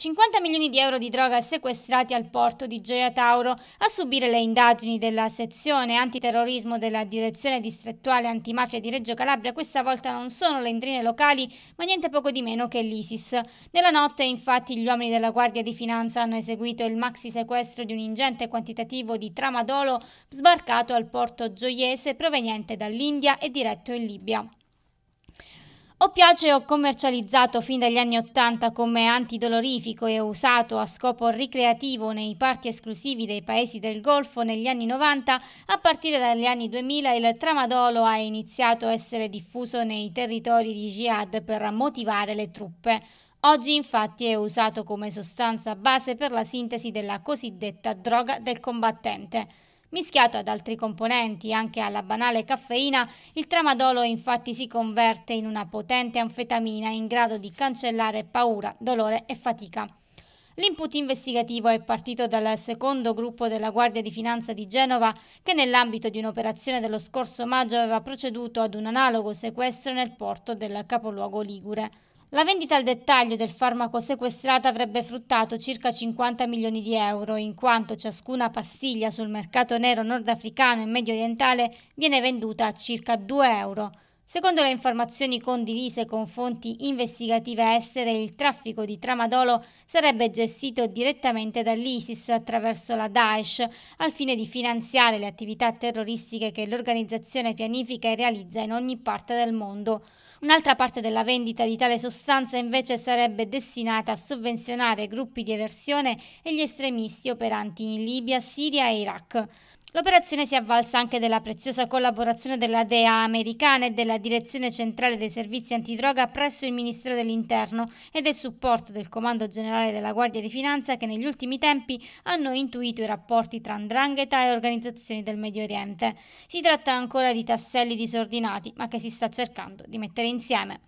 50 milioni di euro di droga sequestrati al porto di Gioia Tauro a subire le indagini della sezione antiterrorismo della direzione distrettuale antimafia di Reggio Calabria questa volta non sono le indrine locali ma niente poco di meno che l'ISIS. Nella notte infatti gli uomini della Guardia di Finanza hanno eseguito il maxi sequestro di un ingente quantitativo di tramadolo sbarcato al porto gioiese proveniente dall'India e diretto in Libia. Oppiaceo commercializzato fin dagli anni Ottanta come antidolorifico e usato a scopo ricreativo nei parti esclusivi dei paesi del Golfo negli anni 90, a partire dagli anni 2000 il tramadolo ha iniziato a essere diffuso nei territori di Jihad per motivare le truppe. Oggi infatti è usato come sostanza base per la sintesi della cosiddetta droga del combattente. Mischiato ad altri componenti, anche alla banale caffeina, il tramadolo infatti si converte in una potente anfetamina in grado di cancellare paura, dolore e fatica. L'input investigativo è partito dal secondo gruppo della Guardia di Finanza di Genova che nell'ambito di un'operazione dello scorso maggio aveva proceduto ad un analogo sequestro nel porto del capoluogo Ligure. La vendita al dettaglio del farmaco sequestrato avrebbe fruttato circa 50 milioni di euro, in quanto ciascuna pastiglia sul mercato nero nordafricano e medio orientale viene venduta a circa 2 euro. Secondo le informazioni condivise con fonti investigative estere, il traffico di tramadolo sarebbe gestito direttamente dall'ISIS attraverso la Daesh al fine di finanziare le attività terroristiche che l'organizzazione pianifica e realizza in ogni parte del mondo. Un'altra parte della vendita di tale sostanza invece sarebbe destinata a sovvenzionare gruppi di eversione e gli estremisti operanti in Libia, Siria e Iraq. L'operazione si avvalsa anche della preziosa collaborazione della DEA americana e della Direzione Centrale dei Servizi Antidroga presso il Ministero dell'Interno e del supporto del Comando Generale della Guardia di Finanza che negli ultimi tempi hanno intuito i rapporti tra andrangheta e organizzazioni del Medio Oriente. Si tratta ancora di tasselli disordinati ma che si sta cercando di mettere insieme.